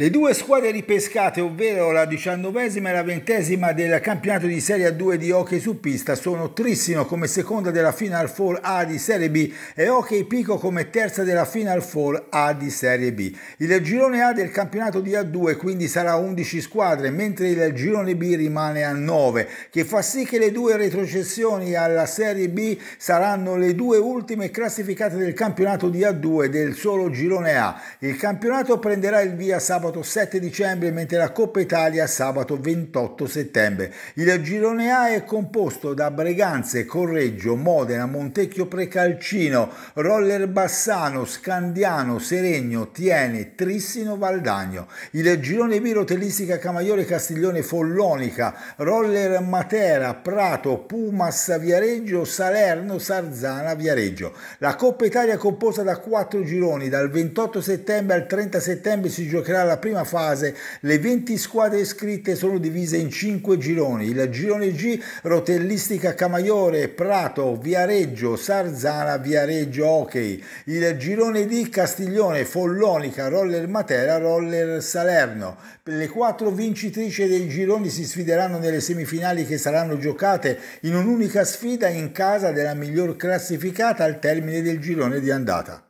Le due squadre ripescate, ovvero la diciannovesima e la ventesima del campionato di Serie a 2 di hockey su pista, sono Trissino come seconda della Final Four A di Serie B e Hockey Pico come terza della Final Four A di Serie B. Il girone A del campionato di A2 quindi sarà 11 squadre, mentre il girone B rimane a 9, che fa sì che le due retrocessioni alla Serie B saranno le due ultime classificate del campionato di A2 del solo girone A. Il campionato prenderà il via sabato sabato 7 dicembre, mentre la Coppa Italia sabato 28 settembre. Il girone A è composto da Breganze, Correggio, Modena, Montecchio Precalcino, Roller Bassano, Scandiano, Seregno, Tiene, Trissino, Valdagno. Il girone B rotellistica Camaiore, Castiglione, Follonica, Roller Matera, Prato, Pumas, Viareggio, Salerno, Sarzana, Viareggio. La Coppa Italia è composta da quattro gironi, dal 28 settembre al 30 settembre si giocherà la prima fase. Le 20 squadre iscritte sono divise in 5 gironi. Il girone G, Rotellistica Camaiore, Prato, Viareggio, Sarzana, Viareggio Hockey. Il girone D, Castiglione, Follonica, Roller Matera, Roller Salerno. Le quattro vincitrici dei gironi si sfideranno nelle semifinali che saranno giocate in un'unica sfida in casa della miglior classificata al termine del girone di andata.